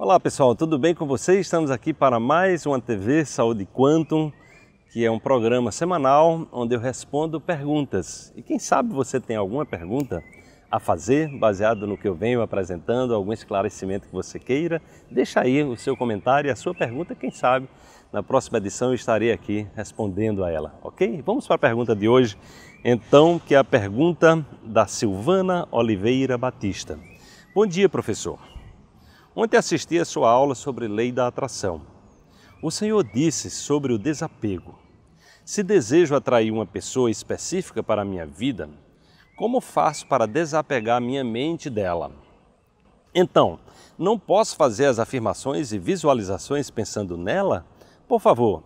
Olá pessoal, tudo bem com vocês? Estamos aqui para mais uma TV Saúde Quantum, que é um programa semanal onde eu respondo perguntas. E quem sabe você tem alguma pergunta a fazer, baseado no que eu venho apresentando, algum esclarecimento que você queira, deixa aí o seu comentário e a sua pergunta, quem sabe na próxima edição eu estarei aqui respondendo a ela, ok? Vamos para a pergunta de hoje, então, que é a pergunta da Silvana Oliveira Batista. Bom dia, professor. Ontem assisti a sua aula sobre lei da atração. O Senhor disse sobre o desapego. Se desejo atrair uma pessoa específica para a minha vida, como faço para desapegar minha mente dela? Então, não posso fazer as afirmações e visualizações pensando nela? Por favor,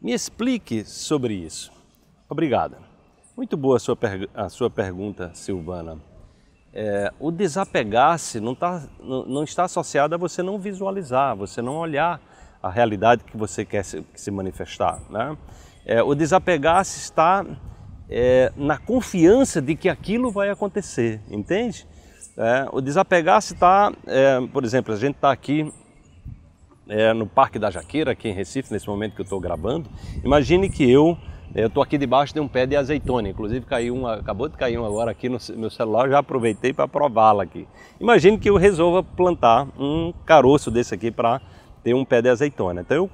me explique sobre isso. Obrigada. Muito boa a sua, a sua pergunta, Silvana é, o desapegar-se não, tá, não, está associado a você não visualizar, você não olhar a realidade que você quer se, que se manifestar. Né? É, o desapegar-se está é, na confiança de que aquilo vai acontecer, entende? É, o desapegar-se está, é, por exemplo, a gente está aqui é, no Parque da Jaqueira, aqui em Recife, nesse momento que eu estou gravando. Imagine que eu eu estou aqui debaixo de um pé de azeitona, inclusive caiu uma, acabou de cair um agora aqui no meu celular, já aproveitei para prová-la aqui. Imagine que eu resolva plantar um caroço desse aqui para ter um pé de azeitona. Então eu,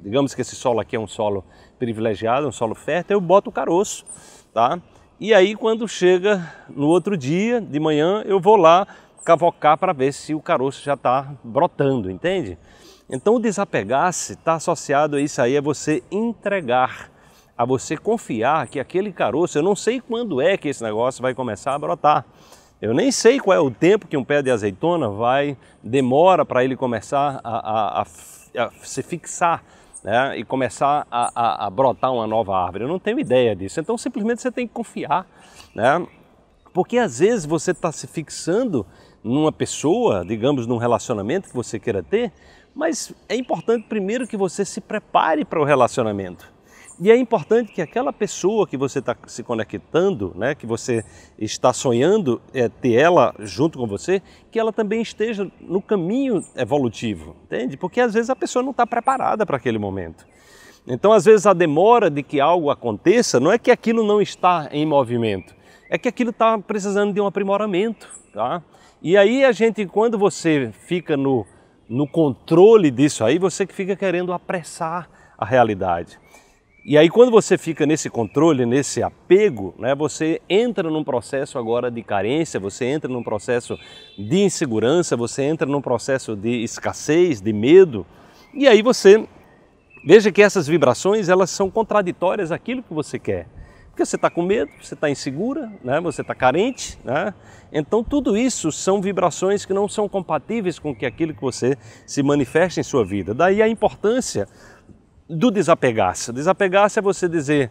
digamos que esse solo aqui é um solo privilegiado, um solo fértil, eu boto o caroço, tá? E aí quando chega no outro dia, de manhã, eu vou lá cavocar para ver se o caroço já está brotando, entende? Então o desapegar-se está associado a isso aí, é você entregar a você confiar que aquele caroço, eu não sei quando é que esse negócio vai começar a brotar. Eu nem sei qual é o tempo que um pé de azeitona vai, demora para ele começar a, a, a, a se fixar né, e começar a, a, brotar uma nova árvore. Eu não tenho ideia disso. Então simplesmente você tem que confiar, né? Porque às vezes você está se fixando numa pessoa, digamos, num relacionamento que você queira ter, mas é importante primeiro que você se prepare para o relacionamento. E é importante que aquela pessoa que você está se conectando, né, que você está sonhando é, ter ela junto com você, que ela também esteja no caminho evolutivo, entende? Porque às vezes a pessoa não está preparada para aquele momento. Então, às vezes, a demora de que algo aconteça não é que aquilo não está em movimento, é que aquilo está precisando de um aprimoramento. Tá? E aí, a gente, quando você fica no, no controle disso aí, você que fica querendo apressar a realidade. E aí quando você fica nesse controle, nesse apego, né, você entra num processo agora de carência, você entra num processo de insegurança, você entra num processo de escassez, de medo. E aí você veja que essas vibrações elas são contraditórias àquilo que você quer. Porque você está com medo, você está insegura, né? você está carente. Né? Então tudo isso são vibrações que não são compatíveis com que aquilo que você se manifesta em sua vida. Daí a importância do desapegar-se. Desapegar-se é você dizer,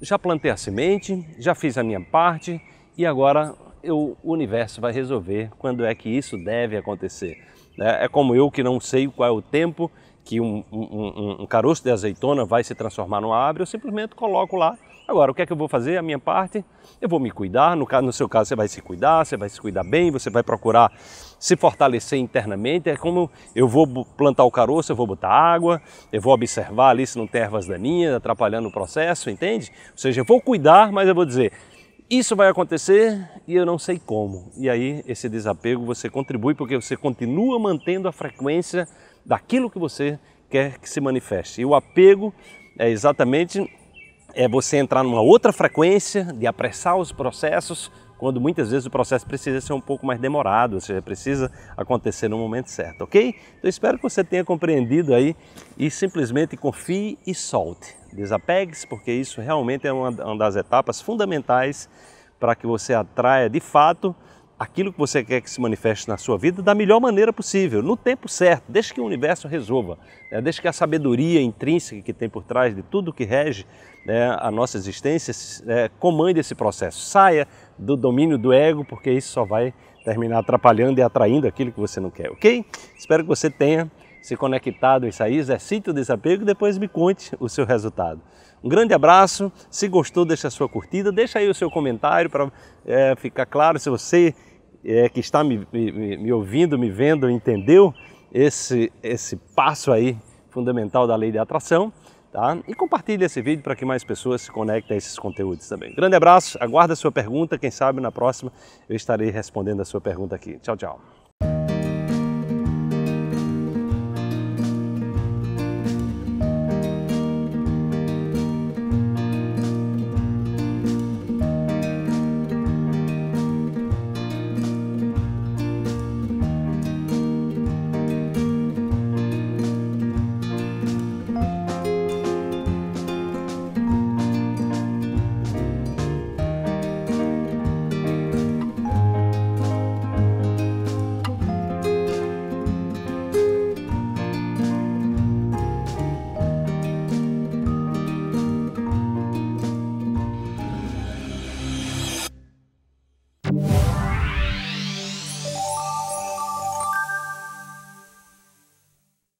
já plantei a semente, já fiz a minha parte e agora eu, o universo vai resolver quando é que isso deve acontecer. Né? É como eu que não sei qual é o tempo que um, um, um, caroço de azeitona vai se transformar numa árvore, eu simplesmente coloco lá. Agora, o que é que eu vou fazer? A minha parte, eu vou me cuidar. No, caso, no seu caso, você vai se cuidar, você vai se cuidar bem, você vai procurar se fortalecer internamente. É como eu vou plantar o caroço, eu vou botar água, eu vou observar ali se não tem ervas daninhas atrapalhando o processo, entende? Ou seja, eu vou cuidar, mas eu vou dizer, isso vai acontecer e eu não sei como. E aí, esse desapego você contribui porque você continua mantendo a frequência daquilo que você quer que se manifeste. E o apego é exatamente é você entrar numa outra frequência de apressar os processos, quando muitas vezes o processo precisa ser um pouco mais demorado, ou seja, precisa acontecer no momento certo, ok? Então espero que você tenha compreendido aí e simplesmente confie e solte. Desapegue-se, porque isso realmente é uma, uma das etapas fundamentais para que você atraia de fato aquilo que você quer que se manifeste na sua vida da melhor maneira possível, no tempo certo, desde que o universo resolva, né? desde que a sabedoria intrínseca que tem por trás de tudo que rege né, a nossa existência é, comande esse processo. Saia do domínio do ego, porque isso só vai terminar atrapalhando e atraindo aquilo que você não quer, ok? Espero que você tenha se conectado a isso aí, exercite o desapego e depois me conte o seu resultado. Um grande abraço, se gostou deixa a sua curtida, deixa aí o seu comentário para é, ficar claro se você é, que está me, me, me ouvindo, me vendo, entendeu esse, esse passo aí fundamental da lei de atração. Tá? E compartilhe esse vídeo para que mais pessoas se conectem a esses conteúdos também. Grande abraço, aguarda a sua pergunta, quem sabe na próxima eu estarei respondendo a sua pergunta aqui. Tchau, tchau.